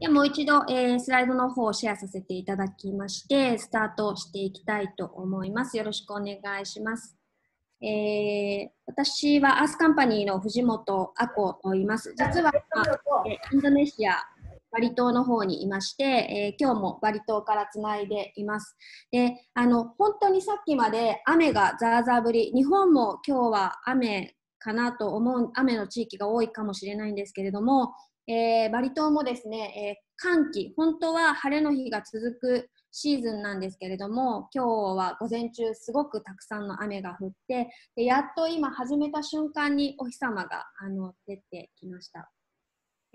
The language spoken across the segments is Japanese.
でもう一度、えー、スライドの方をシェアさせていただきまして、スタートしていきたいと思います。よろしくお願いします。えー、私はアースカンパニーの藤本亜子と言います。実は、インドネシア、バリ島の方にいまして、えー、今日もバリ島からつないでいます。で、あの、本当にさっきまで雨がザーザー降り、日本も今日は雨かなと思う雨の地域が多いかもしれないんですけれどもえー、バリ島もですね、えー、寒気、本当は晴れの日が続くシーズンなんですけれども、今日は午前中すごくたくさんの雨が降って、でやっと今始めた瞬間にお日様があの出てきました。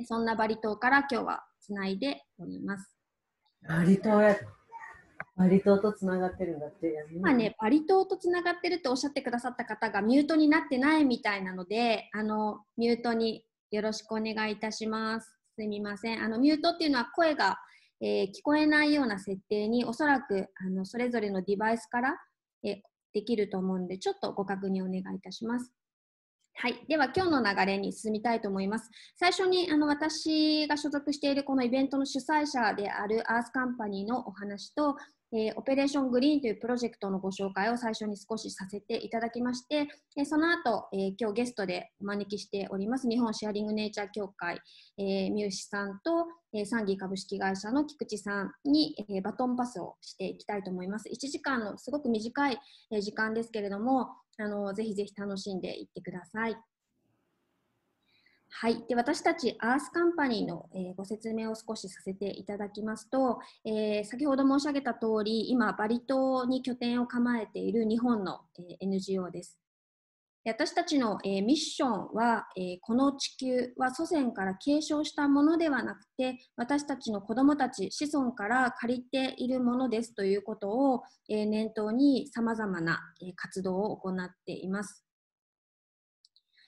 そんなバリ島から今日はつないでおります。バリ島やバリ島とつながってるんだって。まあね、バリ島とつながってるとおっしゃってくださった方がミュートになってないみたいなので、あのミュートによろしくお願いいたします。すみません。あのミュートっていうのは声が、えー、聞こえないような設定におそらくあのそれぞれのデバイスから、えー、できると思うんでちょっとご確認お願いいたします。はい、では今日の流れに進みたいと思います。最初にあの私が所属しているこのイベントの主催者であるアースカンパニーのお話とえー、オペレーショングリーンというプロジェクトのご紹介を最初に少しさせていただきまして、えー、その後、えー、今日ゲストでお招きしております日本シェアリングネイチャー協会、えー、三好さんと、えー、産技株式会社の菊池さんに、えー、バトンパスをしていきたいと思います。1時間のすごく短い時間ですけれども、あのぜひぜひ楽しんでいってください。はい、で私たちアースカンパニーの、えー、ご説明を少しさせていただきますと、えー、先ほど申し上げた通り今バリ島に拠点を構えている日本の、え NGO ですで私たちの、えミッションは、えこの地球は祖先から継承したものではなくて私たちの子どもたち子孫から借りているものですということを、え念頭にさまざまな、え活動を行っています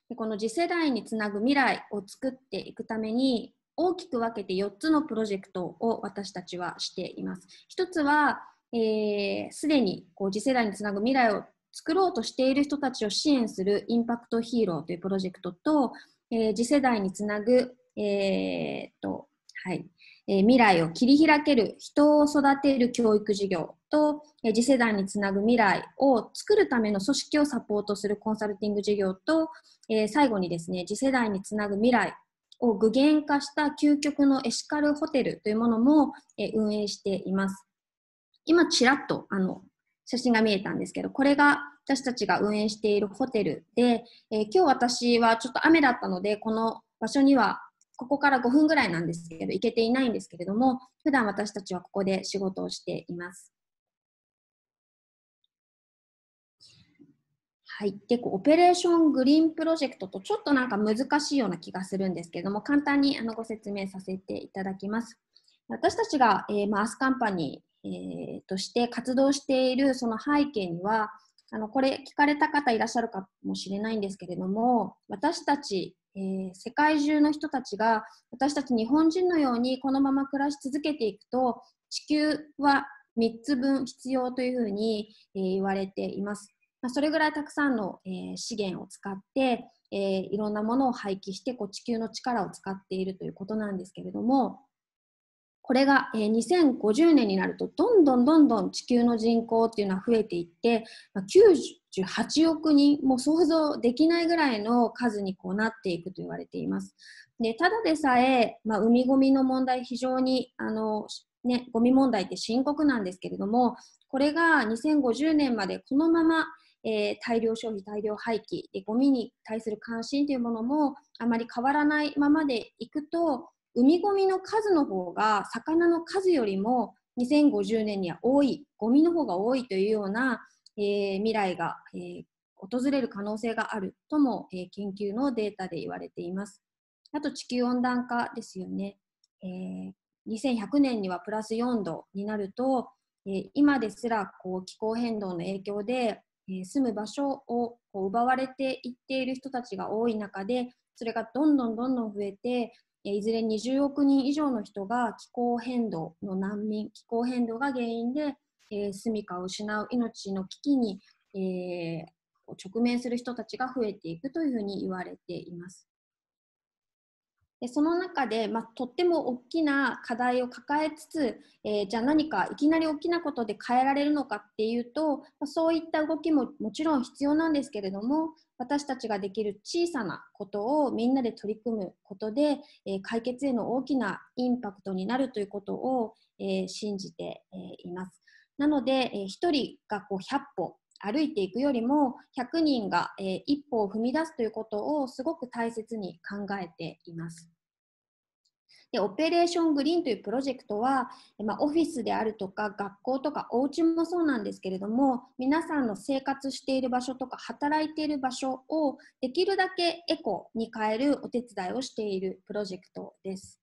でこの次世代につなぐ未来を作っていくために大きく分けて4つのプロジェクトを私たちはしています。1つはすで、えー、にこう次世代につなぐ未来を作ろうとしている人たちを支援するインパクトヒーローというプロジェクトと、えー、次世代につなぐ、えー、っとはい、えー、未来を切り開ける人を育てる教育事業と、えー、次世代につなぐ未来を作るための組織をサポートするコンサルティング事業と、えー、最後にですね次世代につなぐ未来を具現化した究極のエシカルホテルというものも、え運営しています。今ちらっとあの写真が見えたんですけど、これが私たちが運営しているホテルで、えー、今日私はちょっと雨だったので、この場所にはここから5分ぐらいなんですけど、行けていないんですけれども、普段私たちはここで仕事をしています。はい、でこうオペレーショングリーンプロジェクトとちょっとなんか難しいような気がするんですけれども簡単にあのご説明させていただきます。私たちが、えーまスカンパニー、えー、として活動しているその背景にはあのこれ聞かれた方いらっしゃるかもしれないんですけれども私たちえー、世界中の人たちが私たち日本人のようにこのまま暮らし続けていくと地球は3つ分必要というふうに、えー、言われています。まあ、それぐらいたくさんの、えー、資源を使って、えいろんなものを廃棄してこう地球の力を使っているということなんですけれどもこれが、え2050年になるとどんどんどんどん地球の人口っていうのは増えていって、まあ、90 8億人もう想像できないぐらいの数にこうなっていくと言われています。でただでさえ、まあ、海ごみの問題非常にあの、ね、ゴミ問題って深刻なんですけれどもこれが2050年までこのままえー、大量消費、大量廃棄で、ゴミに対する関心というものもあまり変わらないままでいくと、海ごみの数の方が魚の数よりも2050年には多い、ゴミの方が多いというような、えー、未来が、えー、訪れる可能性があるとも、えー、研究のデータで言われています。あと地球温暖化ですよね。えー、2100年にはプラス4度になると、えー、今ですらこう気候変動の影響で、えー、住む場所をこう奪われていっている人たちが多い中でそれがどんどんどんどん増えて、えー、いずれ20億人以上の人が気候変動の難民気候変動が原因でえー、住処を失う命の危機に、えー、直面する人たちが増えていくというふうに言われています。でその中で、まあ、とっても大きな課題を抱えつつ、えー、じゃあ何かいきなり大きなことで変えられるのかっていうと、まあ、そういった動きももちろん必要なんですけれども私たちができる小さなことをみんなで取り組むことで、えー、解決への大きなインパクトになるということを、えー、信じて、えいます。なので、えー、1人がこう100歩歩いていくよりも100人が、えー、一歩を踏み出すということをすごく大切に考えています。でオペレーショングリーンというプロジェクトは、まあ、オフィスであるとか学校とかお家もそうなんですけれども皆さんの生活している場所とか働いている場所をできるだけエコに変えるお手伝いをしているプロジェクトです。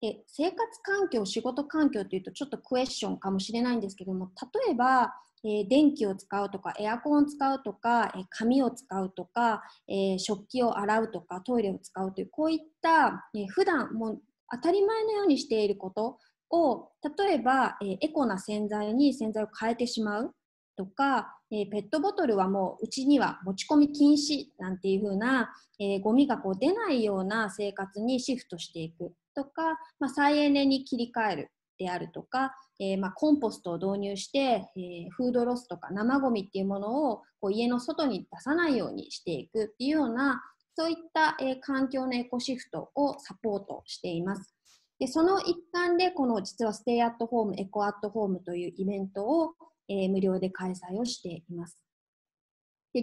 で生活環境、仕事環境というとちょっとクエスチョンかもしれないんですけども例えば、えー、電気を使うとかエアコンを使うとか、えー、紙を使うとか、えー、食器を洗うとかトイレを使うというこういった、えー、普段もう当たり前のようにしていることを例えば、えー、エコな洗剤に洗剤を変えてしまうとか、えー、ペットボトルはもううちには持ち込み禁止なんていう風な、えー、ゴミがこう出ないような生活にシフトしていくとか、まあ、再エネに切り替えるであるとか、えー、まあ、コンポストを導入して、えー、フードロスとか生ごみっていうものをこう家の外に出さないようにしていくっていうようなそういった、えー、環境のエコシフトをサポートしています。でその一環でこの実はステイアットホームエコアットホームというイベントを、え無料で開催をしています。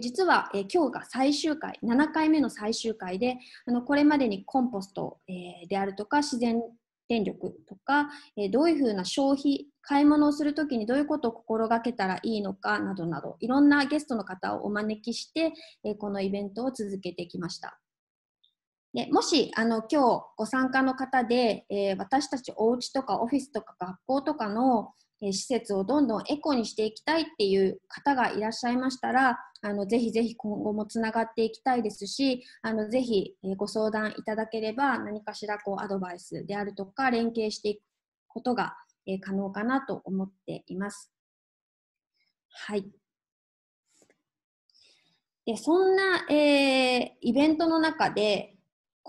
で実は、えー、今日が最終回7回目の最終回であのこれまでにコンポスト、えー、であるとか自然電力とか、えー、どういうふうな消費買い物をするときにどういうことを心がけたらいいのかなどなどいろんなゲストの方をお招きして、えこのイベントを続けてきました。でもしあの今日ご参加の方で、え私たちお家とかオフィスとか学校とかのえ施設をどんどんエコにしていきたいっていう方がいらっしゃいましたらあのぜひぜひ今後もつながっていきたいですしあのぜひご相談いただければ何かしらこうアドバイスであるとか連携していくことが可能かなと思っています。はい。でそんな、えー、イベントの中で、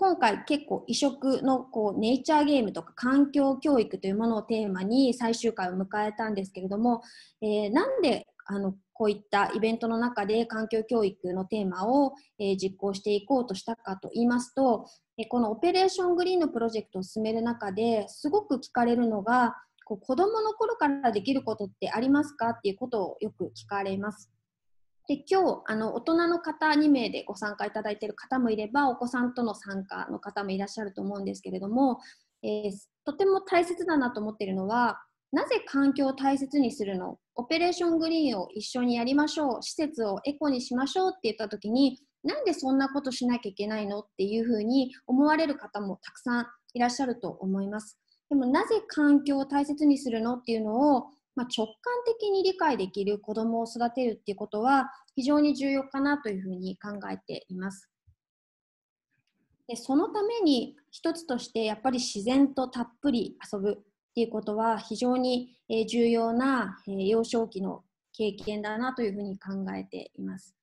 今回結構異色のこうネイチャーゲームとか環境教育というものをテーマに最終回を迎えたんですけれども、えー、なんであのこういったイベントの中で環境教育のテーマを、え実行していこうとしたかと言いますと、えこのオペレーショングリーンのプロジェクトを進める中ですごく聞かれるのがこう子どもの頃からできることってありますかっていうことをよく聞かれます。で今日あの大人の方2名でご参加いただいている方もいればお子さんとの参加の方もいらっしゃると思うんですけれども、えー、とても大切だなと思っているのはなぜ環境を大切にするのオペレーショングリーンを一緒にやりましょう施設をエコにしましょうって言った時になんでそんなことしなきゃいけないのっていうふうに思われる方もたくさんいらっしゃると思います。でもなぜ環境を大切にするのっていうのをまあ、直感的に理解できる子どもを育てるっていうことは非常に重要かなというふうに考えています。でそのために一つとしてやっぱり自然とたっぷり遊ぶっていうことは非常に重要な幼少期の経験だなというふうに考えています。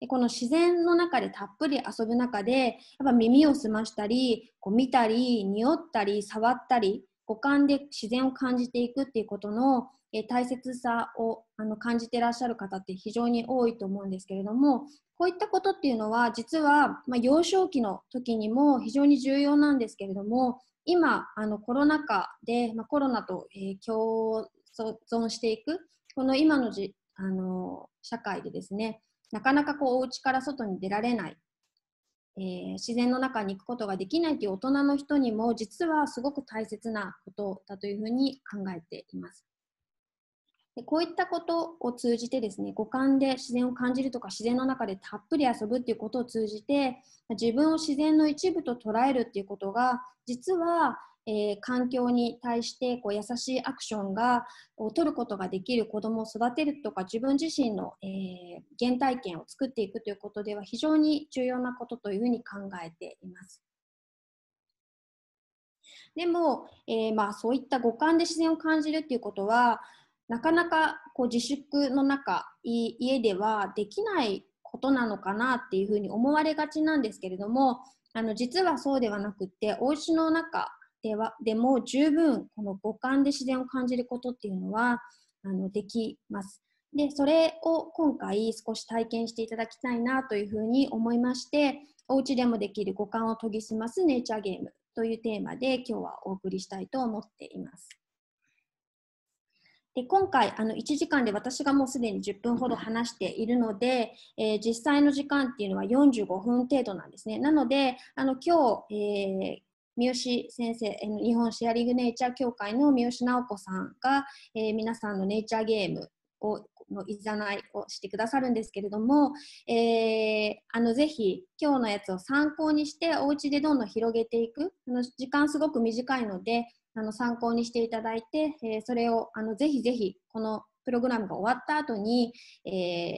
でこの自然の中でたっぷり遊ぶ中でやっぱ耳を澄ましたりこう見たり匂ったり触ったり五感で自然を感じていくっていうことの、え大切さをあの感じてらっしゃる方って非常に多いと思うんですけれどもこういったことっていうのは実は、まあ、幼少期の時にも非常に重要なんですけれども今あのコロナ禍で、まあ、コロナと、えー、共存していくこの今のじあの社会でですねなかなかこうお家から外に出られないえー、自然の中に行くことができないという大人の人にも実はすごく大切なことだというふうに考えています。でこういったことを通じてですね五感で自然を感じるとか自然の中でたっぷり遊ぶっていうことを通じて自分を自然の一部と捉えるっていうことが実はえー、環境に対してこう優しいアクションがを取ることができる子どもを育てるとか自分自身の、えー、原体験を作っていくということでは非常に重要なことというふうに考えています。でも、えー、まあ、そういった五感で自然を感じるっていうことはなかなかこう自粛の中い家ではできないことなのかなっていうふうに思われがちなんですけれどもあの実はそうではなくてお家の中ではでも十分この五感で自然を感じることっていうのはあのできます。でそれを今回少し体験していただきたいなというふうに思いましてお家でもできる五感を研ぎ澄ますネイチャーゲームというテーマで今日はお送りしたいと思っています。で今回あの1時間で私がもうすでに10分ほど話しているので、えー、実際の時間っていうのは45分程度なんですね。なのであの今日、えー三好先生、日本シェアリングネイチャー協会の三好直子さんが、えー、皆さんのネイチャーゲームをのいざないをしてくださるんですけれども、えー、あのぜひ今日のやつを参考にしてお家でどんどん広げていくあの時間すごく短いのであの参考にしていただいて、えー、それをあのぜひぜひこのプログラムが終わった後に、え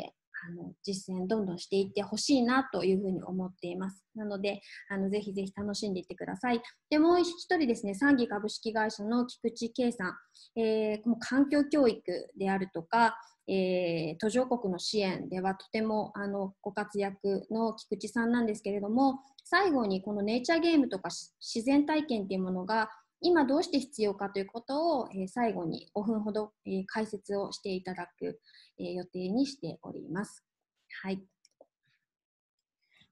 ー、あの実践どんどんしていってほしいなというふうに思っています。なので、あのぜひぜひ楽しんでいってください。で、もう1人ですね、産技株式会社の菊池圭さん、えー、この環境教育であるとか、えー、途上国の支援ではとてもあのご活躍の菊池さんなんですけれども、最後にこのネイチャーゲームとか自然体験っていうものが今どうして必要かということを、え最後に5分ほど、え解説をしていただく、え予定にしております。はい。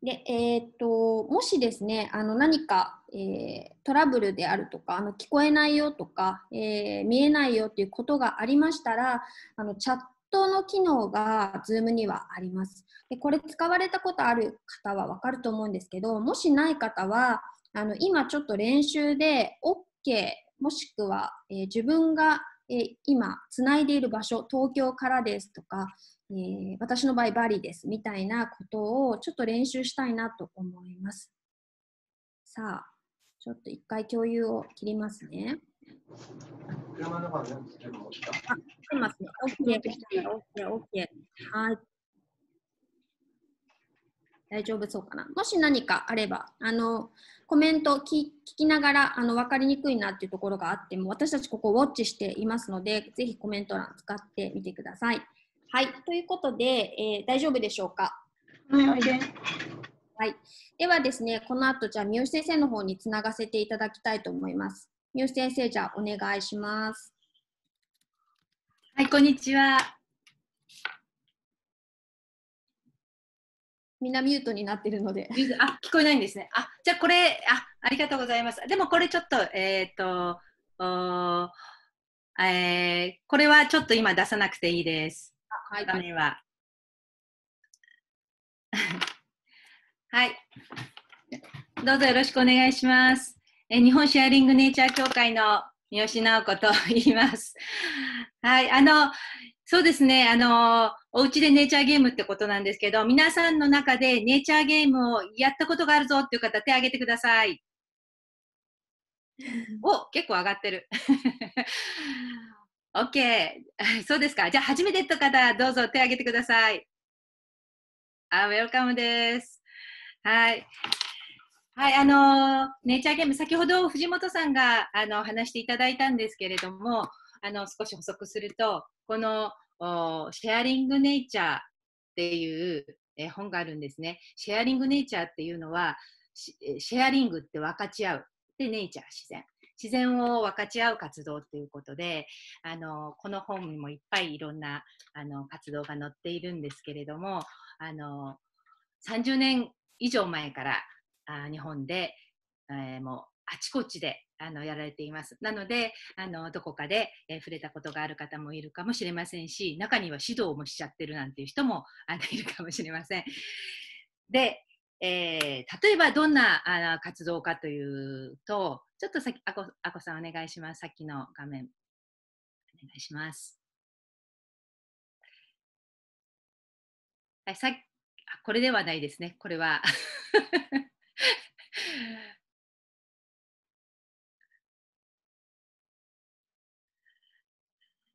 で、えー、っと、もしですね、あの何か、えー、トラブルであるとか、あの聞こえないよとか、えー、見えないよということがありましたら、あのチャットの機能が Zoom にはあります。でこれ使われたことある方はわかると思うんですけど、もしない方は、あの今ちょっと練習で OK 景もしくは、え自分が、え今つないでいる場所東京からですとか、えー、私の場合バリですみたいなことをちょっと練習したいなと思います。さあ、ちょっと一回共有を切りますね。車の中で何ですか？あ、ますね。OK、OK、OK。はい。大丈夫そうかな。もし何かあれば、あの、コメント聞聞きながら、あの、分かりにくいなっていうところがあっても、私たちここウォッチしていますので、ぜひコメント欄使ってみてください。はい。ということで、えー、大丈夫でしょうかはい、おいで。はい。ではですね、この後、じゃあ、三好先生の方につながせていただきたいと思います。三好先生、じゃあ、お願いします。はい、こんにちは。みんなミュートになっているので。あ、聞こえないんですね。あ、じゃあこれ、あ、ありがとうございます。でもこれちょっと、えっ、ー、と、えー、これはちょっと今出さなくていいです。はい、画面は。はい。どうぞよろしくお願いします。えー、日本シェアリングネイチャー協会の三好直子と言います。はい、あの、そうですね。あのー、お家でネイチャーゲームってことなんですけど、皆さんの中でネイチャーゲームをやったことがあるぞっていう方、手挙げてください。お、結構上がってる。OK。そうですか。じゃあ、初めての方、どうぞ手挙げてください。あ、ウェルカムです。はい。はい、あのー、ネイチャーゲーム、先ほど藤本さんがあの話していただいたんですけれども、あの少し補足するとこのシェアリングネイチャーっていう、えー、本があるんですね。シェアリングネイチャーっていうのはシェアリングって分かち合う。で、ネイチャー、自然。自然を分かち合う活動ということで、あの、この本にもいっぱいいろんな、あの、活動が載っているんですけれども、あの、30年以上前から、あ日本で、えー、もう、あちこちであのやられています。なので、あのどこかで、えー、触れたことがある方もいるかもしれませんし、中には指導もしちゃってるなんていう人もあの いるかもしれません。で、えー、例えばどんなあ活動かというと、ちょっとさっき、あこあこさんお願いします。さっきの画面、お願いします。はい、さっこれではないですね。これは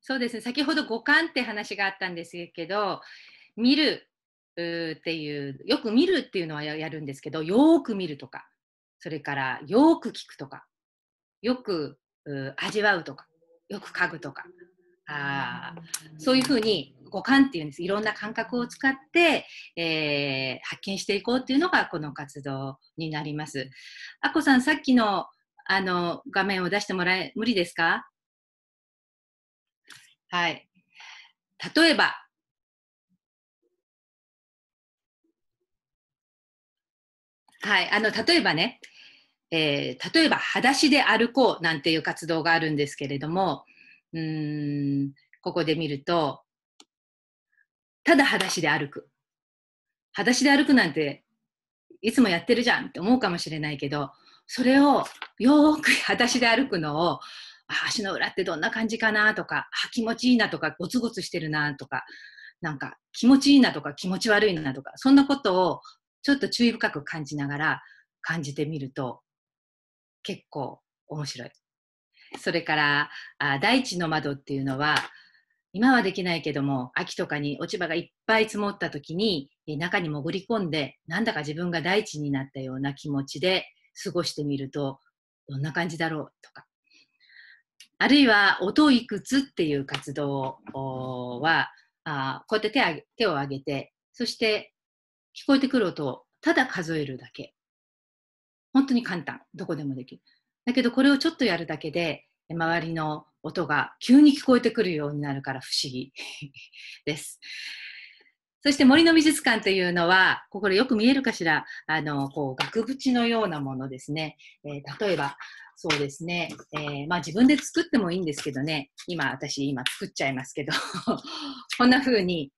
そうですね先ほど五感って話があったんですけど見るっていうよく見るっていうのはやるんですけどよく見るとかそれからよく聞くとかよく味わうとかよく嗅ぐとかあそういうふうに五感っていうんですいろんな感覚を使って、えー、発見していこうっていうのがこの活動になります。あこさんさっきのあの画面を出してもらえ無理ですかはい。例えば、はい、あの例えばね、えー、例えば「裸足で歩こう」なんていう活動があるんですけれどもうんここで見るとただ裸足で歩く裸足で歩くなんていつもやってるじゃんって思うかもしれないけどそれをよーく裸足で歩くのをあ足の裏ってどんな感じかなとか、あ気持ちいいなとか、ゴツゴツしてるなとか、なんか気持ちいいなとか気持ち悪いなとか、そんなことをちょっと注意深く感じながら感じてみると結構面白い。それからあ大地の窓っていうのは今はできないけども秋とかに落ち葉がいっぱい積もった時に中に潜り込んでなんだか自分が大地になったような気持ちで過ごしてみるとどんな感じだろうとかあるいは音いくつっていう活動はあこうやって手手を挙げてそして聞こえてくる音をただ数えるだけ本当に簡単どこでもできるだけどこれをちょっとやるだけで周りの音が急に聞こえてくるようになるから不思議 ですそして森の美術館というのは、これよく見えるかしら、あの、こう、額縁のようなものですね。えー、例えば、そうですね、えー、まあ自分で作ってもいいんですけどね、今、私、今作っちゃいますけど こんな風に、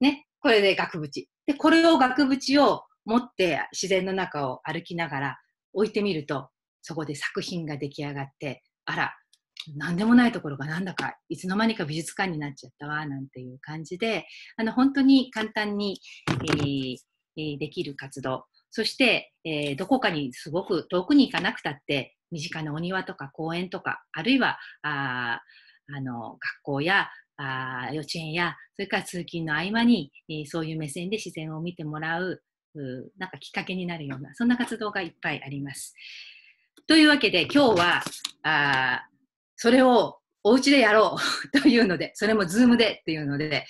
ね、これで額縁。で、これを額縁を持って自然の中を歩きながら置いてみると、そこで作品が出来上がって、あら、何でもないところがなんだかいつの間にか美術館になっちゃったわなんていう感じであの本当に簡単に、えー、できる活動そして、えー、どこかにすごく遠くに行かなくたって身近なお庭とか公園とか、あるいは、ああの、学校やあ幼稚園や、それから通勤の合間に、えー、そういう目線で自然を見てもらうう、なんかきっかけになるような、そんな活動がいっぱいあります。というわけで、今日は、あそれをお家でやろう というので、それもズームでっていうので、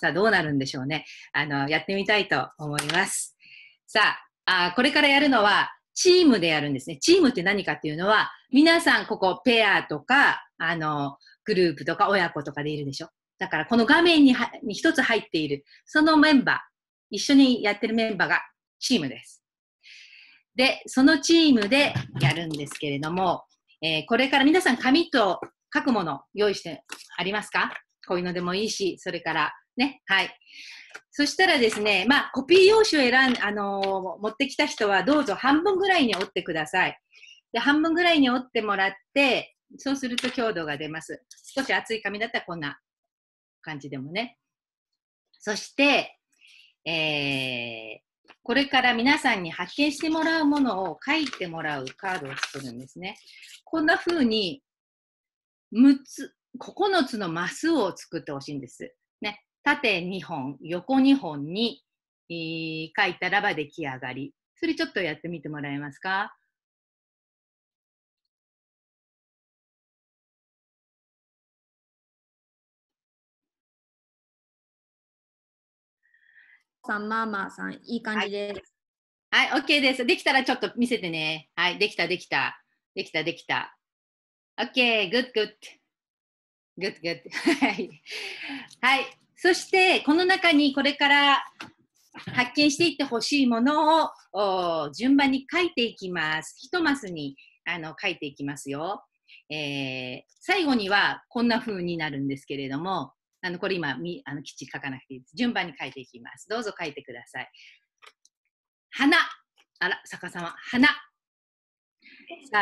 さあどうなるんでしょうね。あの、やってみたいと思います。さあ、あこれからやるのは、チームでやるんですね。チームって何かっていうのは、皆さんここペアとか、あの、グループとか親子とかでいるでしょ。だからこの画面に一つ入っている、そのメンバー、一緒にやってるメンバーがチームです。で、そのチームでやるんですけれども、えー、これから皆さん紙と書くもの用意してありますかこういうのでもいいし、それからね。はい。そしたらですね、まあ、コピー用紙を選ん、あのー、持ってきた人はどうぞ半分ぐらいに折ってください。で、半分ぐらいに折ってもらって、そうすると強度が出ます。少し厚い紙だったらこんな感じでもね。そして、えー、これから皆さんに発見してもらうものを書いてもらうカードを作るんですね。こんな風に、6つ、9つのマスを作ってほしいんです。縦2本、横2本に、えー、書いたらば出来上がり。それちょっとやってみてもらえますかさん、まあまあさん、いい感じです。はい、はい、OK です。できたらちょっと見せてね。はい、できた、できた。できた、できた。OK、グッグッ。グッグッ。はい。はい。そしてこの中にこれから発見していってほしいものを順番に書いていきます。一マスにあの書いていきますよ。えー、最後にはこんな風になるんですけれども、あのこれ今みあのきっちり書かなくていいです。順番に書いていきます。どうぞ書いてください。花。あら、逆さま。花。こ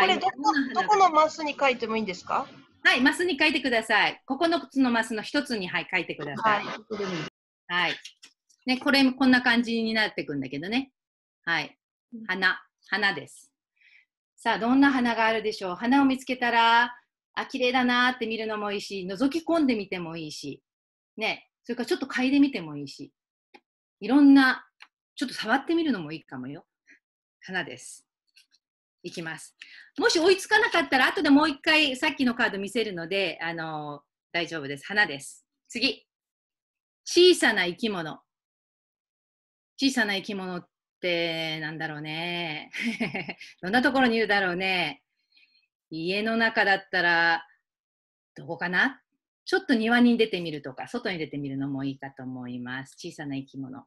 れどこどこのマスに書いてもいいんですかはい、マスに書いてください。9つのマスの1つに、はい、書いてください。はい。はい、ね、これ、こんな感じになってくんだけどね。はい。花、花です。さあ、どんな花があるでしょう。花を見つけたら、あ、綺麗だなって見るのもいいし、覗き込んでみてもいいし、ね、それからちょっと嗅いでみてもいいし、いろんな、ちょっと触ってみるのもいいかもよ。花です。いきます。もし追いつかなかったら、後でもう一回さっきのカード見せるので、あのー、大丈夫です。花です。次。小さな生き物。小さな生き物ってなんだろうね。どんなところにいるだろうね。家の中だったら、どこかなちょっと庭に出てみるとか、外に出てみるのもいいかと思います。小さな生き物。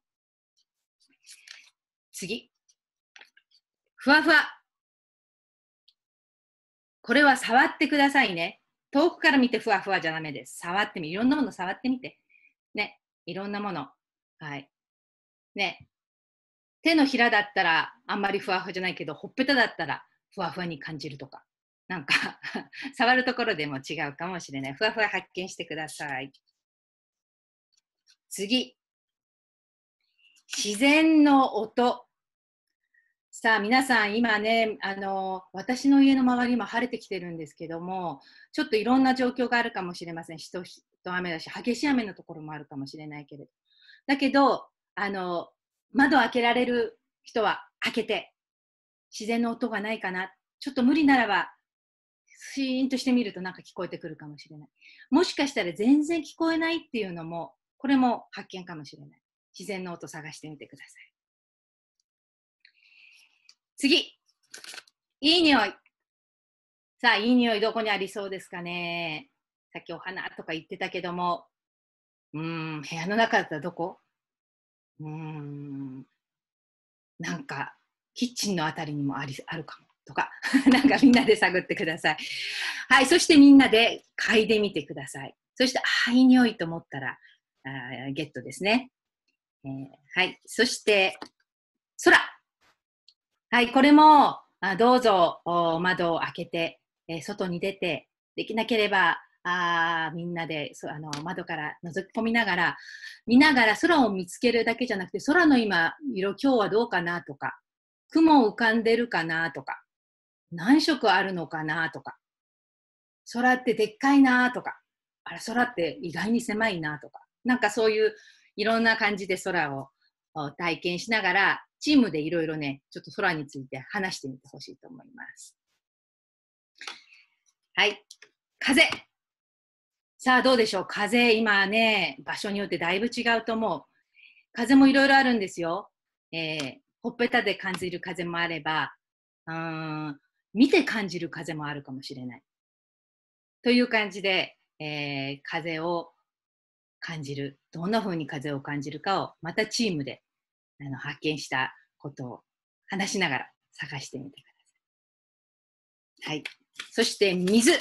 次。ふわふわ。これは触ってくださいね。遠くから見てふわふわじゃダメです。触ってみ、いろんなもの触ってみて。ね、いろんなもの。はい。ね、手のひらだったらあんまりふわふわじゃないけど、ほっぺただったらふわふわに感じるとか。なんか 触るところでも違うかもしれない。ふわふわ発見してください。次。自然の音。さあ皆さん今ねあの私の家の周りも晴れてきてるんですけどもちょっといろんな状況があるかもしれません人と雨だし激しい雨のところもあるかもしれないけれどだけどあの窓開けられる人は開けて自然の音がないかなちょっと無理ならばシーンとしてみるとなんか聞こえてくるかもしれないもしかしたら全然聞こえないっていうのもこれも発見かもしれない自然の音探してみてください次。いい匂い。さあ、いい匂いどこにありそうですかね。さっきお花とか言ってたけども、うん、部屋の中だったらどこうん、なんか、キッチンのあたりにもありあるかもとか、なんかみんなで探ってください。はい、そしてみんなで嗅いでみてください。そして、あ、いい匂いと思ったら、あゲットですね、えー、はい、そして、空。はい、これも、あどうぞ窓を開けて、えー、外に出て、できなければ、あみんなでそあの窓から覗き込みながら、見ながら空を見つけるだけじゃなくて、空の今、色、今日はどうかなとか、雲浮かんでるかなとか、何色あるのかなとか、空ってでっかいなとか、あら、空って意外に狭いなとか、なんかそういういろんな感じで空を体験しながら、チームでいろいろね、ちょっと空について話してみてほしいと思います。はい。風。さあ、どうでしょう風、今ね、場所によってだいぶ違うと思う。風もいろいろあるんですよ。えー、ほっぺたで感じる風もあれば、うん、見て感じる風もあるかもしれない。という感じで、えー、風を感じる。どんな風に風を感じるかを、またチームであの発見したことを話しながら探してみてください。はい。そして水。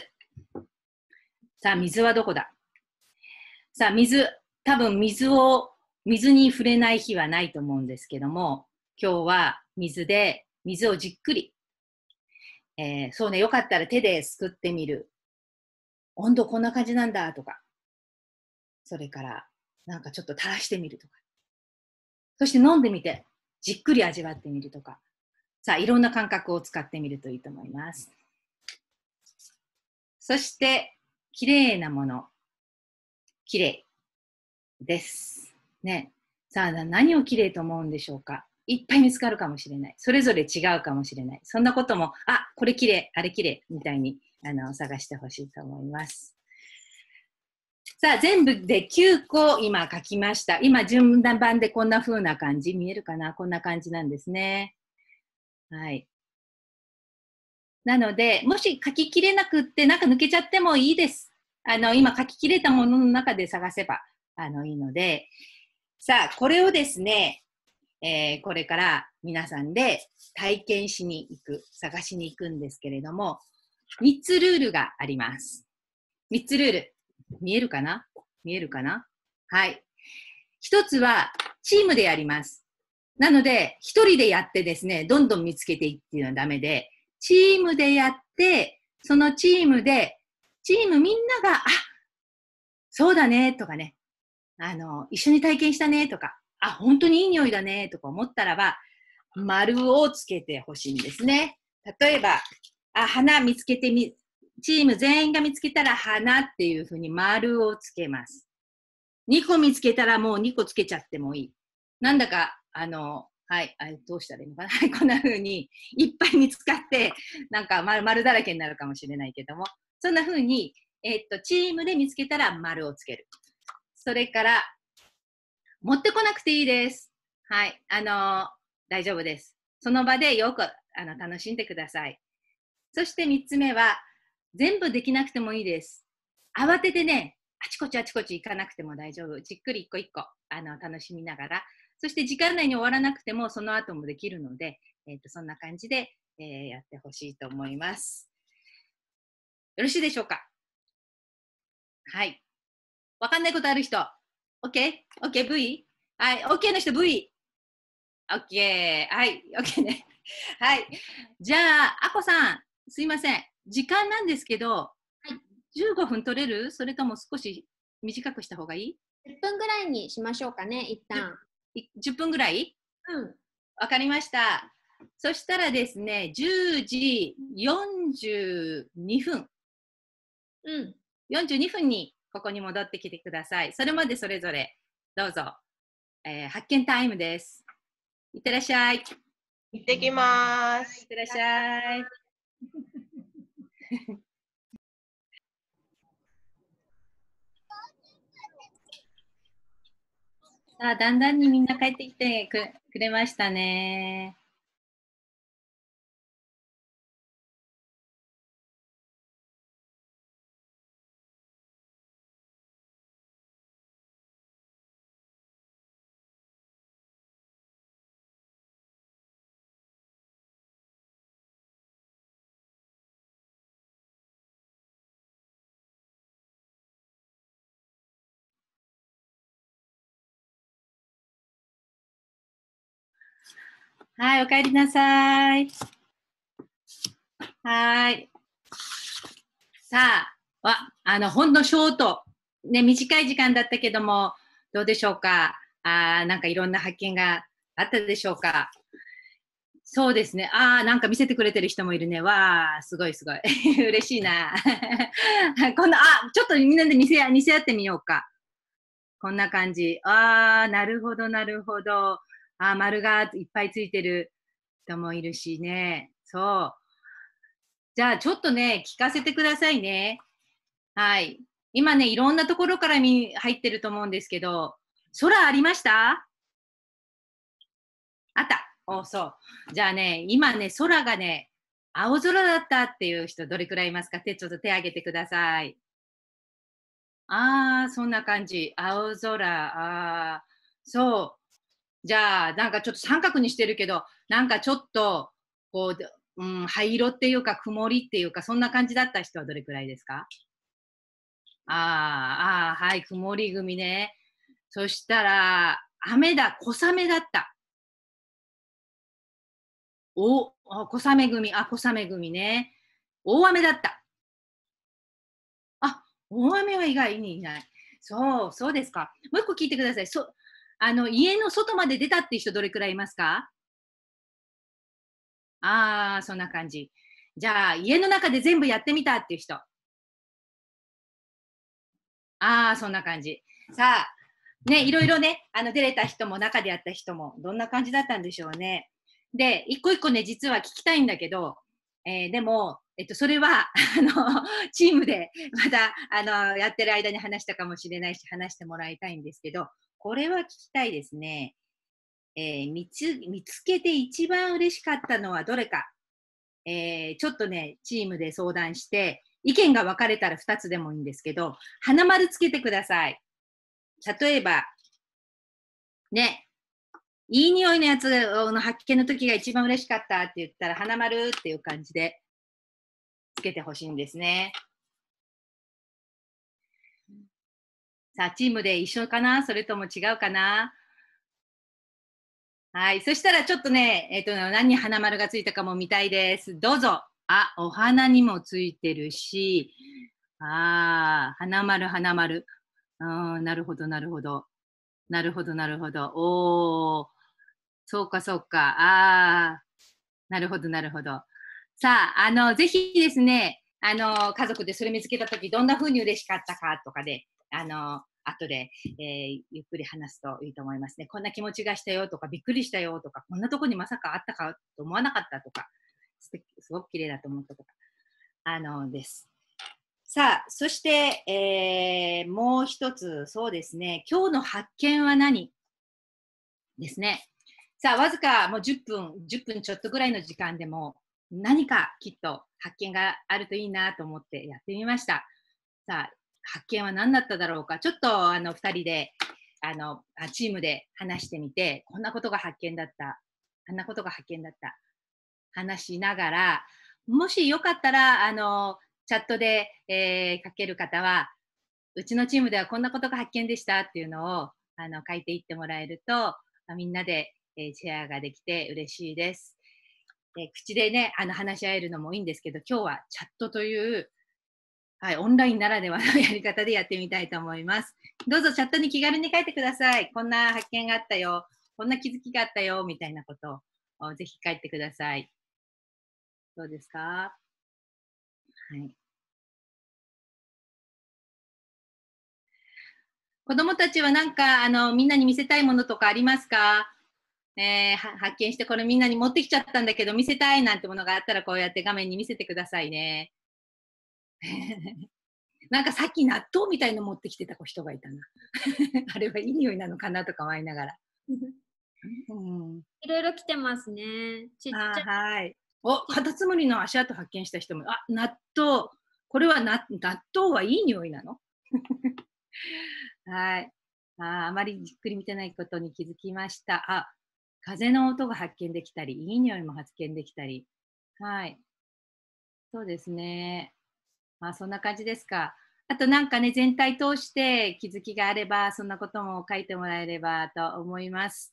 さあ、水はどこださあ、水。多分水を、水に触れない日はないと思うんですけども、今日は水で、水をじっくり。えー、そうね、よかったら手ですくってみる。温度こんな感じなんだとか。それから、なんかちょっと垂らしてみるとか。そして飲んでみて、じっくり味わってみるとか、さあ、いろんな感覚を使ってみるといいと思います。そして、綺麗なもの。綺麗です。ね。さあ、何を綺麗と思うんでしょうかいっぱい見つかるかもしれない。それぞれ違うかもしれない。そんなことも、あ、これ綺麗、あれ綺麗みたいにあの探してほしいと思います。さあ、全部で9個今書きました。今、順番でこんな風な感じ、見えるかなこんな感じなんですね。はい。なので、もし書ききれなくって、なんか抜けちゃってもいいです。あの、今書ききれたものの中で探せば、あの、いいので。さあ、これをですね、えー、これから皆さんで体験しに行く、探しに行くんですけれども、3つルールがあります。3つルール。見えるかな見えるかなはい。一つは、チームでやります。なので、一人でやってですね、どんどん見つけていくっていうのはダメで、チームでやって、そのチームで、チームみんなが、あそうだね、とかね、あの、一緒に体験したね、とか、あ、本当にいい匂いだね、とか思ったらば、丸をつけてほしいんですね。例えば、あ、花見つけてみ、チーム全員が見つけたら花っていうふうに丸をつけます。2個見つけたらもう2個つけちゃってもいい。なんだか、あの、はい、あどうしたらいいのかな。はい、こんなふうにいっぱい見つかって、なんか丸丸だらけになるかもしれないけども、そんなふうに、えー、っと、チームで見つけたら丸をつける。それから、持ってこなくていいです。はい、あのー、大丈夫です。その場でよくあの楽しんでください。そして3つ目は、全部できなくてもいいです。慌ててね、あちこちあちこち行かなくても大丈夫。じっくり一個一個あの楽しみながら、そして時間内に終わらなくてもその後もできるので、えーと、そんな感じで、えー、やってほしいと思います。よろしいでしょうかはい。わかんないことある人 ?OK?OK?V? はい。OK の人 V? OK。はい。OK ね。はい。じゃあ、あこさん、すいません。時間なんですけど、はい、15分取れるそれとも少し短くした方がいい ?10 分ぐらいにしましょうかね、一旦。10, 10分ぐらいうん。わかりました。そしたらですね、10時42分。うん。42分にここに戻ってきてください。それまでそれぞれ、どうぞ、えー、発見タイムです。いってらっしゃい。行ってきます。いってらっしゃい。さあ、だんだんにみんな帰ってきてくれましたね。はい、おかえりなさい。はい。さあ、わあの、ほんのショート、ね、短い時間だったけども、どうでしょうか。あなんかいろんな発見があったでしょうか。そうですね。ああ、なんか見せてくれてる人もいるね。わあ、すごいすごい。嬉しいな。こんな、あちょっとみんなで見せ見せ合ってみようか。こんな感じ。ああ、なるほど、なるほど。あ丸がいっぱいついてる人もいるしね。そう。じゃあちょっとね、聞かせてくださいね。はい。今ね、いろんなところから入ってると思うんですけど、空ありましたあった。おそう。じゃあね、今ね、空がね、青空だったっていう人、どれくらいいますか手、ちょっと手挙げてください。ああ、そんな感じ。青空。ああ、そう。じゃあなんかちょっと三角にしてるけどなんかちょっとこう、うん、灰色っていうか曇りっていうかそんな感じだった人はどれくらいですかああはい曇り組ねそしたら雨だ小雨だったお小雨組あ小雨組ね大雨だったあ大雨は意外にいないそうそうですかもう一個聞いてくださいそあの、家の外まで出たっていう人どれくらいいますかああ、そんな感じ。じゃあ、家の中で全部やってみたっていう人。ああ、そんな感じ。さあ、ね、いろいろね、あの、出れた人も中でやった人も、どんな感じだったんでしょうね。で、一個一個ね、実は聞きたいんだけど、えー、でも、えっと、それは、あの、チームで、また、あの、やってる間に話したかもしれないし、話してもらいたいんですけど、これは聞きたいですね。えー、見つ見つけて一番嬉しかったのはどれか、えー、ちょっとね、チームで相談して、意見が分かれたら2つでもいいんですけど、花丸つけてください。例えば、ね、いい匂いのやつの発見の時が一番嬉しかったって言ったら、花丸っていう感じでつけてほしいんですね。さあ、チームで一緒かなそれとも違うかなはい。そしたらちょっとね、えっ、ー、と、何に花丸がついたかも見たいです。どうぞ。あ、お花にもついてるし、ああ、花丸、花丸。うん、なるほど、なるほど。なるほど、なるほど。おー、そうか、そうか。ああ、なるほど、なるほど。さあ、あの、ぜひですね、あの、家族でそれ見つけたとき、どんな風に嬉しかったかとかで、ね、あの、後で、えー、ゆっくり話すといいと思いますね。こんな気持ちがしたよとか、びっくりしたよとか、こんなとこにまさかあったかと思わなかったとか、すすごく綺麗だと思ったとか、あのです。さあ、そして、えー、もう一つ、そうですね、今日の発見は何ですね。さあ、わずかもう10分、10分ちょっとぐらいの時間でも、何かきっと発見があるといいなと思ってやってみました。さあ、発見は何だっただろうかちょっとあの2人であのチームで話してみてこんなことが発見だったあんなことが発見だった話しながらもしよかったらあのチャットで、えー、書ける方はうちのチームではこんなことが発見でしたっていうのをあの書いていってもらえるとみんなで、えー、シェアができて嬉しいです。えー、口でねあの話し合えるのもいいんですけど今日はチャットというはい、オンラインならではの やり方でやってみたいと思います。どうぞチャットに気軽に書いてください。こんな発見があったよ、こんな気づきがあったよ、みたいなことをぜひ書いてください。どうですかはい。子供たちはなんか、あの、みんなに見せたいものとかありますかえー、発見してこれみんなに持ってきちゃったんだけど見せたいなんてものがあったらこうやって画面に見せてくださいね。なんかさっき納豆みたいの持ってきてた人がいたな。あれはいい匂いなのかなとか思いながら。いろいろ来てますね。ちっちゃい。お、カタツムリの足跡発見した人も、あ、納豆。これはな納豆はいい匂いなの はい。ああまりじっくり見てないことに気づきました。あ、風の音が発見できたり、いい匂いも発見できたり。はい。そうですね。まあそんな感じですか。あとなんかね、全体通して気づきがあれば、そんなことも書いてもらえればと思います。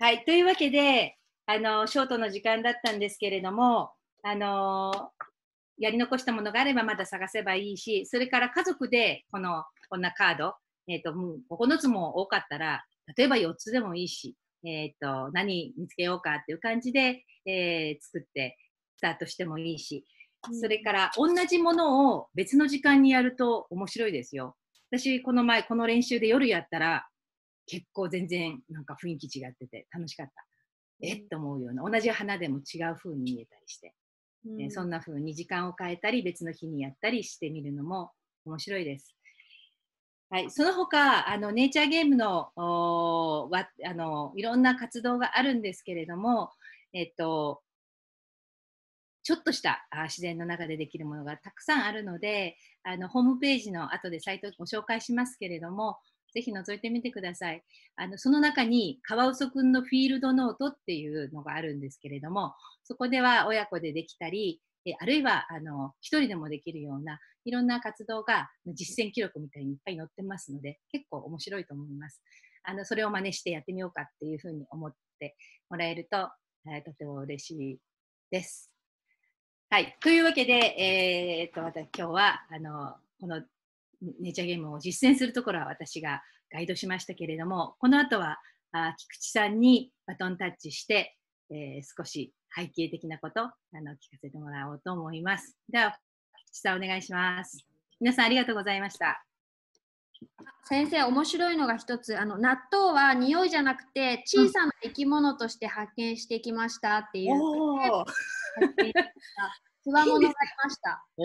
はい、というわけで、あの、ショートの時間だったんですけれども、あの、やり残したものがあればまだ探せばいいし、それから家族でこの、こんなカード、えっ、ー、と、9つも多かったら、例えば4つでもいいし、えっ、ー、と、何見つけようかっていう感じで、えー、作ってスタートしてもいいし、それから同じものを別の時間にやると面白いですよ。私、この前、この練習で夜やったら、結構全然なんか雰囲気違ってて楽しかった。えっと思うような、同じ花でも違う風に見えたりして、うん、えそんな風に時間を変えたり、別の日にやったりしてみるのも面白いです。はい、その他あのネイチャーゲームのわあのいろんな活動があるんですけれども、えっと、ちょっとした自然の中でできるものがたくさんあるのであのホームページの後でサイトをご紹介しますけれどもぜひ覗いてみてくださいあのその中にカワウソくんのフィールドノートっていうのがあるんですけれどもそこでは親子でできたりあるいはあの1人でもできるようないろんな活動が実践記録みたいにいっぱい載ってますので結構面白いと思います。あのそれを真似してやってみようかっていうふうに思ってもらえると、えー、とても嬉しいです。はい、というわけで、えー、っと私今日はあのこのネイチャーゲームを実践するところは私がガイドしましたけれども、この後はあ菊池さんにバトンタッチして、えー、少し背景的なことあの聞かせてもらおうと思います。では、菊池さんお願いします。皆さんありがとうございました。先生面白いのが一つあの納豆は匂いじゃなくて小さな生き物として発見してきましたっていう、うん、つわものがいました。お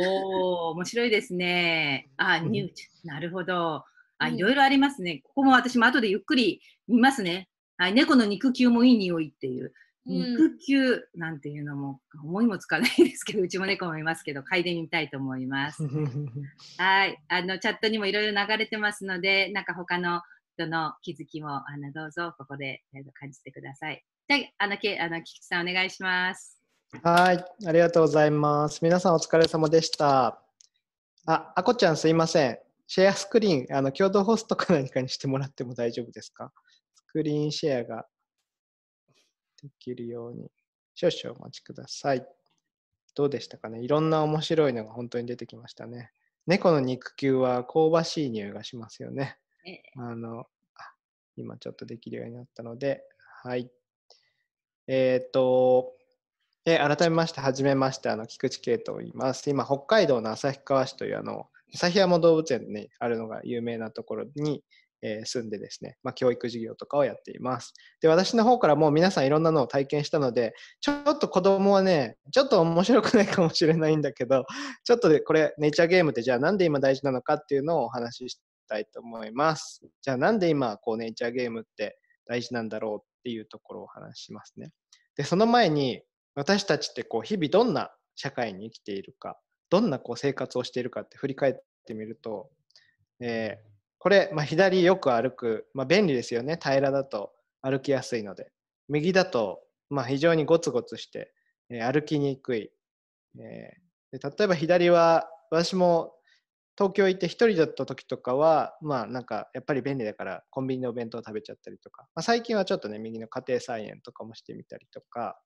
お面白いですね。あニューなるほど。あいろいろありますね。ここも私も後でゆっくり見ますね。はい、猫の肉球もいい匂いっていう。肉球なんていうのも思いもつかないですけど、うちも猫もいますけど、嗅いでみたいと思います。はい、あのチャットにもいろいろ流れてますので、なんか他の人の気づきもあのどうぞここで感じてください。じゃあのけあの菊池さんお願いします。はい、ありがとうございます。皆さんお疲れ様でした。あ、あこちゃんすいません。シェアスクリーン、あの共同ホストか何かにしてもらっても大丈夫ですか？スクリーンシェアができるように少々お待ちください。どうでしたかねいろんな面白いのが本当に出てきましたね。猫の肉球は香ばしい匂いがしますよね。あの今ちょっとできるようになったので、はい。えっ、ー、と、え改めまして、はじめまして、あの菊池慶と言います。今、北海道の旭川市というあの、旭山動物園にあるのが有名なところに、え住んでですね、まあ、教育事業とかをやっています。で、私の方からもう皆さんいろんなのを体験したので、ちょっと子供はね、ちょっと面白くないかもしれないんだけど、ちょっとでこれ、ネイチャーゲームってじゃあなんで今大事なのかっていうのをお話ししたいと思います。じゃあなんで今、こう、ネイチャーゲームって大事なんだろうっていうところをお話しますね。で、その前に、私たちってこう、日々どんな社会に生きているか、どんなこう生活をしているかって振り返ってみると、えーこれ、まあ、左よく歩く、まあ、便利ですよね平らだと歩きやすいので右だと、まあ、非常にゴツゴツして、えー、歩きにくい、えー、で例えば左は私も東京行って1人だった時とかはまあなんかやっぱり便利だからコンビニのお弁当食べちゃったりとか、まあ、最近はちょっとね右の家庭菜園とかもしてみたりとか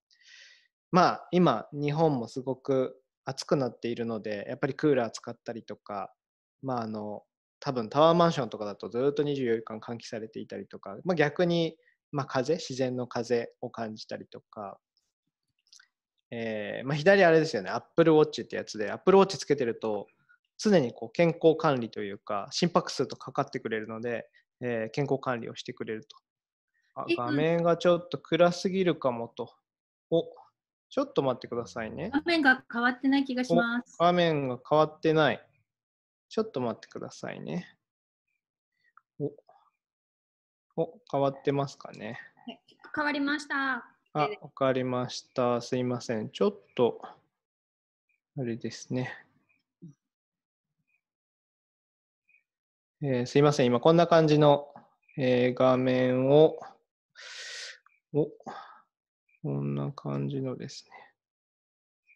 まあ今日本もすごく暑くなっているのでやっぱりクーラー使ったりとかまああの多分タワーマンションとかだとずっと24時間換気されていたりとか、まあ、逆に、まあ、風自然の風を感じたりとか、えー、まあ、左あれですよねアップルウォッチってやつでアップルウォッチつけてると常にこう健康管理というか心拍数とかかってくれるので、えー、健康管理をしてくれると画面がちょっと暗すぎるかもとおちょっと待ってくださいね画面が変わってない気がします画面が変わってないちょっと待ってくださいね。お、お変わってますかね。はい、変わりました。あ、わかりました。すいません。ちょっと、あれですね。えー、すいません。今、こんな感じの、えー、画面を、お、こんな感じのですね。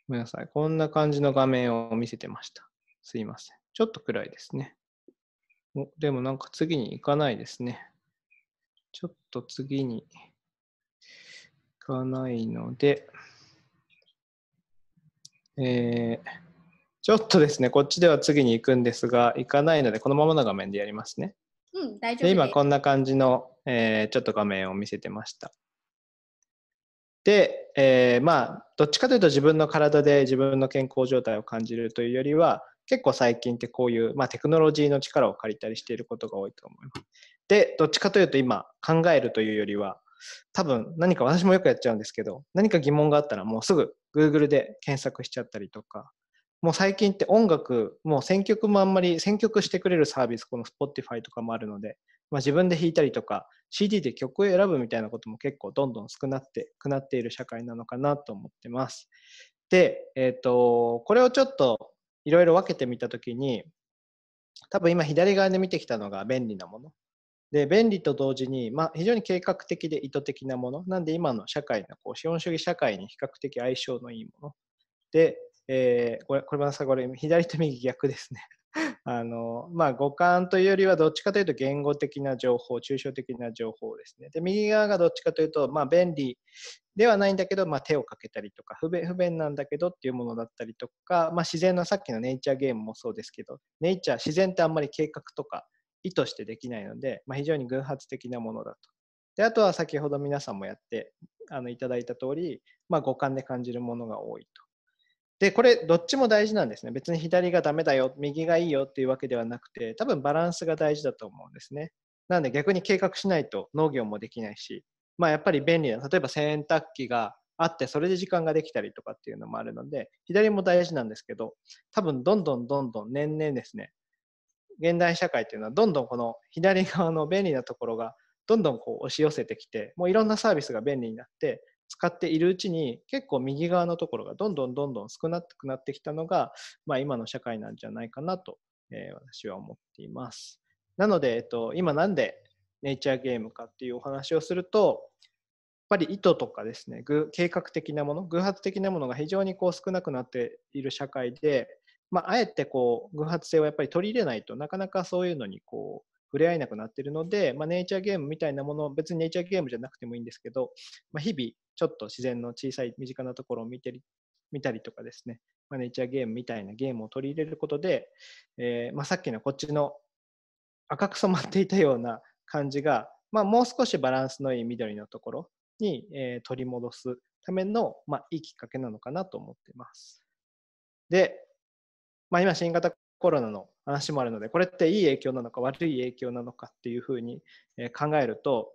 ごめんなさい。こんな感じの画面を見せてました。すいません。ちょっと暗いですね。おでもなんか次に行かないですね。ちょっと次に行かないので、えー、ちょっとですね、こっちでは次に行くんですが、行かないので、このままの画面でやりますね。うん、大丈夫で今、こんな感じの、えー、ちょっと画面を見せてました。で、えー、まあ、どっちかというと自分の体で自分の健康状態を感じるというよりは、結構最近ってこういう、まあ、テクノロジーの力を借りたりしていることが多いと思います。で、どっちかというと今考えるというよりは、多分何か私もよくやっちゃうんですけど、何か疑問があったらもうすぐ Google で検索しちゃったりとか、もう最近って音楽、もう選曲もあんまり選曲してくれるサービス、この Spotify とかもあるので、まあ、自分で弾いたりとか、CD で曲を選ぶみたいなことも結構どんどん少なってくなっている社会なのかなと思ってます。で、えっ、ー、と、これをちょっといろいろ分けてみた時に多分今左側で見てきたのが便利なもので便利と同時に、まあ、非常に計画的で意図的なものなんで今の社会のこう資本主義社会に比較的相性のいいもので、えー、これこれまさこれ左と右逆ですね あのまあ、五感というよりはどっちかというと言語的な情報抽象的な情報ですねで右側がどっちかというと、まあ、便利ではないんだけど、まあ、手をかけたりとか不便不便なんだけどっていうものだったりとか、まあ、自然のさっきのネイチャーゲームもそうですけどネイチャー自然ってあんまり計画とか意図してできないので、まあ、非常に偶発的なものだと。であとは先ほど皆さんもやってあのいただいた通り、まあ、五感で感じるものが多いと。でこれどっちも大事なんですね別に左がダメだよ右がいいよっていうわけではなくて多分バランスが大事だと思うんですね。なんで逆に計画しないと農業もできないしまあ、やっぱり便利な例えば洗濯機があってそれで時間ができたりとかっていうのもあるので左も大事なんですけど多分どんどんどんどん年々ですね現代社会っていうのはどんどんこの左側の便利なところがどんどんこう押し寄せてきてもういろんなサービスが便利になって使っているうちに結構右側のところがどんどんどんどん少なくなってきたのが、まあ、今の社会なんじゃないかなと、えー、私は思っています。なので、えっと、今なんでネイチャーゲームかっていうお話をすると、やっぱり意図とかですね、計画的なもの、偶発的なものが非常にこう少なくなっている社会で、まあ、あえてこう偶発性をやっぱり取り入れないとなかなかそういうのにこう触れ合えなくなっているので、まあ、ネイチャーゲームみたいなもの、別にネイチャーゲームじゃなくてもいいんですけど、まあ、日々ちょっと自然の小さい身近なところを見て見たりとかですね、まあ、ネイチャーゲームみたいなゲームを取り入れることで、えーまあ、さっきのこっちの赤く染まっていたような感じが、まあ、もう少しバランスのいい緑のところに、えー、取り戻すための、まあ、いいきっかけなのかなと思っています。で、まあ、今新型コロナの話もあるのでこれっていい影響なのか悪い影響なのかっていうふうに考えると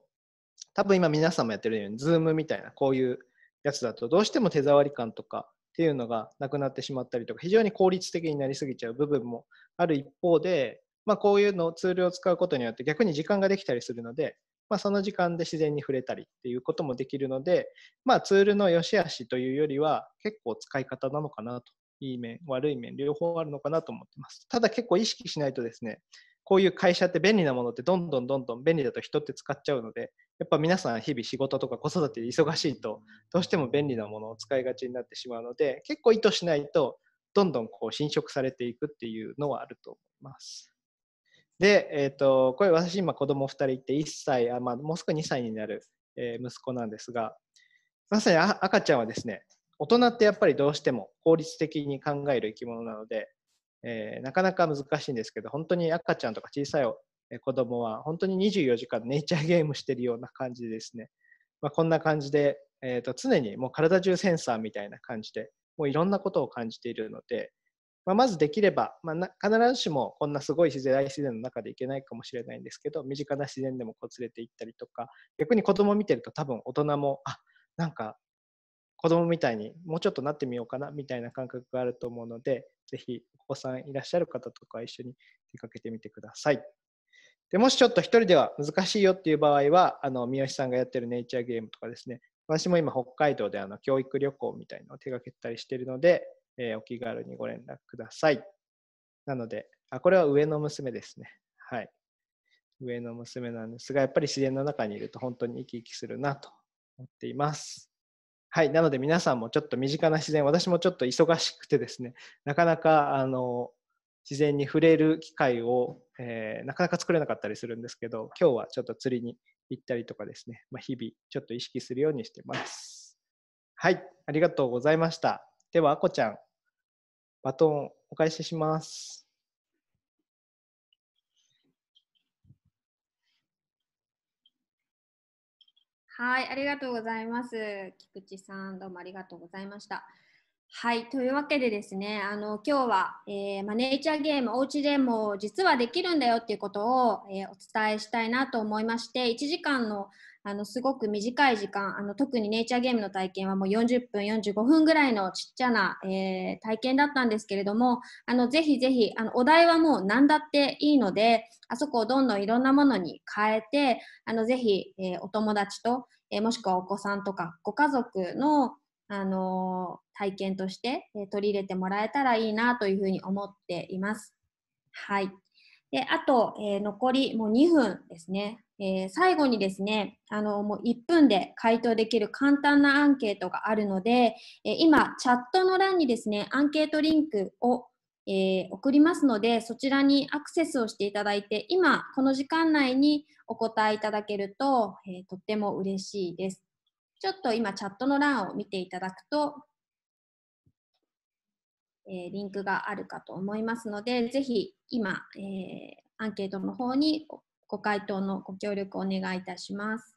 多分今皆さんもやってるようにズームみたいなこういうやつだとどうしても手触り感とかっていうのがなくなってしまったりとか非常に効率的になりすぎちゃう部分もある一方でまあ、こういうのツールを使うことによって逆に時間ができたりするので、まあ、その時間で自然に触れたりっていうこともできるので、まあ、ツールの良し悪しというよりは結構使い方なのかなといい面悪い面両方あるのかなと思ってますただ結構意識しないとですねこういう会社って便利なものってどんどんどんどん便利だと人って使っちゃうのでやっぱ皆さん日々仕事とか子育てで忙しいとどうしても便利なものを使いがちになってしまうので結構意図しないとどんどんこう侵食されていくっていうのはあると思います。で、えっ、ー、と、これ私今子供2人いて1歳、あまあ、もうすぐ2歳になる、え息子なんですが、まさに赤ちゃんはですね、大人ってやっぱりどうしても効率的に考える生き物なので、えー、なかなか難しいんですけど、本当に赤ちゃんとか小さい子供は本当に24時間ネイチャーゲームしてるような感じでですね、まあ、こんな感じで、えー、と常にもう体中センサーみたいな感じで、もういろんなことを感じているので、まあ、まずできれば、まあ、必ずしもこんなすごい自然大自然の中でいけないかもしれないんですけど身近な自然でもこう連れて行ったりとか逆に子供見てると多分大人もあなんか子供みたいにもうちょっとなってみようかなみたいな感覚があると思うのでぜひお子さんいらっしゃる方とか一緒に出かけてみてください。でもしちょっと1人では難しいよっていう場合はあの三好さんがやってるネイチャーゲームとかですね私も今北海道であの教育旅行みたいのを手がけたりしてるのでえー、お気軽にご連絡ください。なので、あ、これは上の娘ですね。はい。上の娘なんですが、やっぱり自然の中にいると本当に生き生きするなと思っています。はい。なので皆さんもちょっと身近な自然、私もちょっと忙しくてですね、なかなか、あの、自然に触れる機会を、えー、なかなか作れなかったりするんですけど、今日はちょっと釣りに行ったりとかですね、まあ、日々ちょっと意識するようにしてます。はい。ありがとうございました。では、あこちゃん、バトンお返しします。はい、ありがとうございます。菊池さん、どうもありがとうございました。はい、というわけでですね、あの今日は、えー、マネージャーゲーム、おうちでも実はできるんだよっていうことを、えー、お伝えしたいなと思いまして、1時間のあのすごく短い時間あの特にネイチャーゲームの体験はもう40分45分ぐらいのちっちゃな、えー、体験だったんですけれどもあのぜひぜひあのお題はもう何だっていいのであそこをどんどんいろんなものに変えてあのぜひ、えー、お友達と、えー、もしくはお子さんとかご家族のあの体験として、え取り入れてもらえたらいいなというふうに思っています。はい。で、あと、えー、残りもう2分ですね。えー、最後にですねあのもう1分で回答できる簡単なアンケートがあるので、えー、今チャットの欄にですねアンケートリンクを、えー、送りますのでそちらにアクセスをしていただいて今この時間内にお答えいただけると、えとっても嬉しいです。ちょっと今チャットの欄を見ていただくとえリンクがあるかと思いますので、ぜひ今、えー、アンケートの方にご回答のご協力をお願いいたします。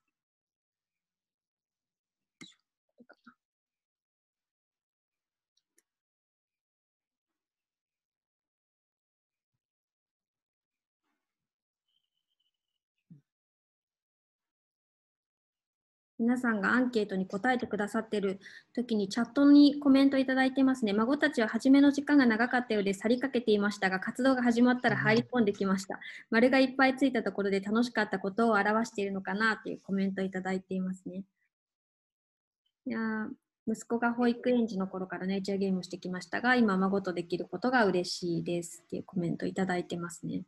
皆さんがアンケートに答えてくださってる時にチャットにコメントいただいてますね。孫たちは初めの時間が長かったようで去りかけていましたが、活動が始まったら入り込んできました。丸がいっぱいついたところで楽しかったことを表しているのかなというコメントいただいていますね。いや息子が保育園児の頃からネイチャーゲームをしてきましたが、今孫とできることが嬉しいですっていうコメントいただいてますね。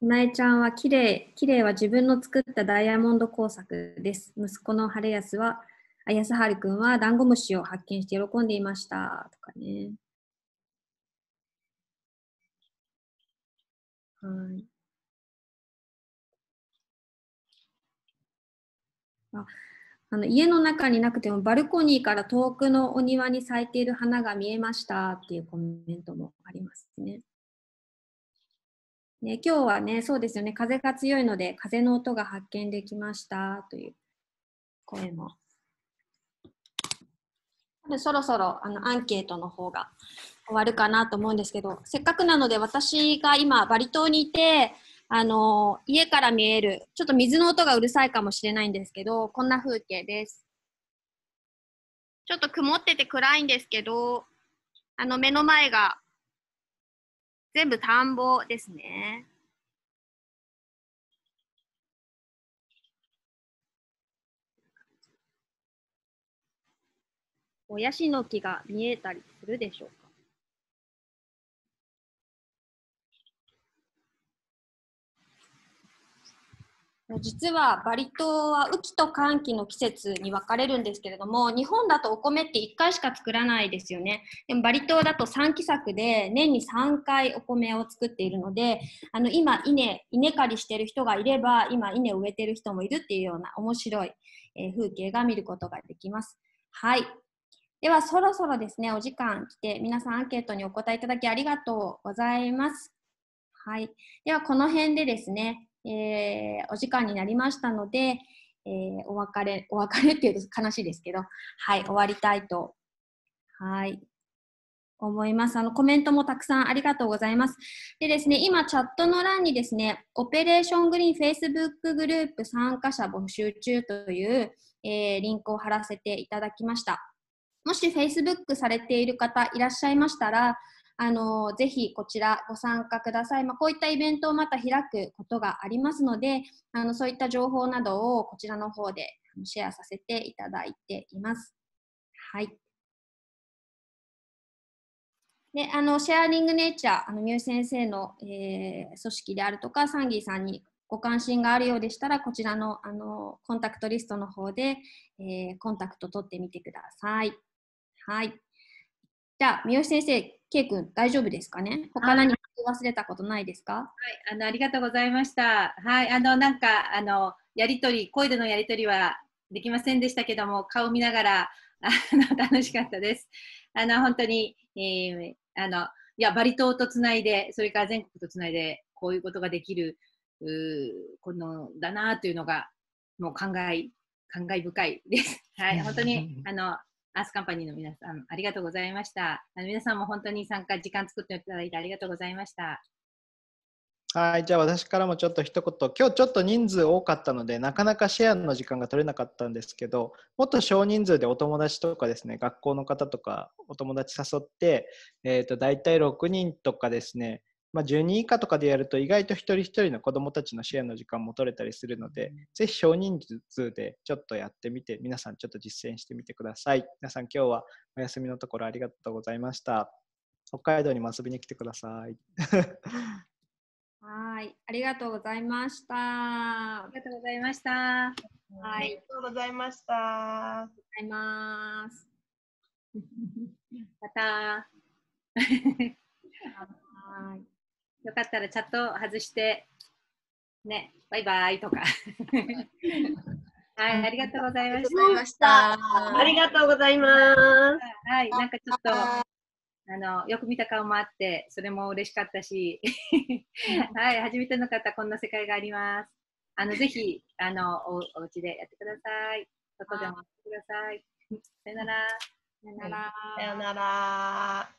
なえちゃんはきれい、きれいは自分の作ったダイヤモンド工作です。息子の晴康は、あやさはくんはダンゴムシを発見して喜んでいました。とかね。はい。ああの家の中になくてもバルコニーから遠くのお庭に咲いている花が見えましたっていうコメントもありますね。ね今日はね、そうですよね、風が強いので風の音が発見できましたという声も。そろそろあのアンケートの方が終わるかなと思うんですけど、せっかくなので私が今バリ島にいて、あの、家から見える、ちょっと水の音がうるさいかもしれないんですけど、こんな風景です。ちょっと曇ってて暗いんですけど、あの目の前が全部田んぼですね。おヤシの木が見えたりするでしょう実はバリ島は雨季と乾季の季節に分かれるんですけれども日本だとお米って1回しか作らないですよねでもバリ島だと3期作で年に3回お米を作っているのであの今稲稲刈りしてる人がいれば今稲植えてる人もいるっていうような面白い、え風景が見ることができますはいではそろそろですねお時間来て皆さんアンケートにお答えいただきありがとうございますはいではこの辺でですねえー、お時間になりましたので、えー、お別れ、お別れっていうと悲しいですけど、はい、終わりたいと、はい、思います。あの、コメントもたくさんありがとうございます。でですね、今、チャットの欄にですね、オペレーショングリーン Facebook グループ参加者募集中という、えー、リンクを貼らせていただきました。もし Facebook されている方いらっしゃいましたら、あのぜひこちらご参加ください。まあ、こういったイベントをまた開くことがありますので、あのそういった情報などをこちらの方でシェアさせていただいています。はい。であのシェアリングネイチャー、あの三好先生の、えー、組織であるとか、サンギーさんにご関心があるようでしたら、こちらのあのコンタクトリストの方で、えー、コンタクト取ってみてください。はい。じゃあ、三好先生、K 君、大丈夫ですかね他何忘れたことないですかはい、あの、ありがとうございました。はい、あの、なんか、あの、やりとり、声でのやりとりはできませんでしたけども、顔見ながら、あの、楽しかったです。あの、本当に、えー、あの、いや、バリ島とつないで、それから全国とつないで、こういうことができる、うこの、だなというのが、もう感慨、感慨深いです。はい、本当に、あの、アースカンパニーの皆さん、ありがとうございました。あの皆さんも本当に参加、時間作っていただいてありがとうございました。はい、じゃあ私からもちょっと一言、今日ちょっと人数多かったので、なかなかシェアの時間が取れなかったんですけど、もっと少人数でお友達とかですね、学校の方とかお友達誘って、えっ、ー、と、大体6人とかですね、まあ、10以下とかでやると意外と一人一人の子どもたちの支援の時間も取れたりするので、うん、ぜひ少人数でちょっとやってみて皆さんちょっと実践してみてください皆さん今日はお休みのところありがとうございました北海道に遊びに来てください はいありがとうございましたありがとうございましたはいありがとうございましたありがとうございます また はいよかったらチャット外して、ね、バイバイとか。はい、ありがとうございました。ありがとうございます。はい、なんかちょっと、あの、よく見た顔もあって、それも嬉しかったし、はい、初めての方、こんな世界があります。あの、ぜひ、あの、おお家でやってください。外でもやってください。さよなら。さよなら。さよなら。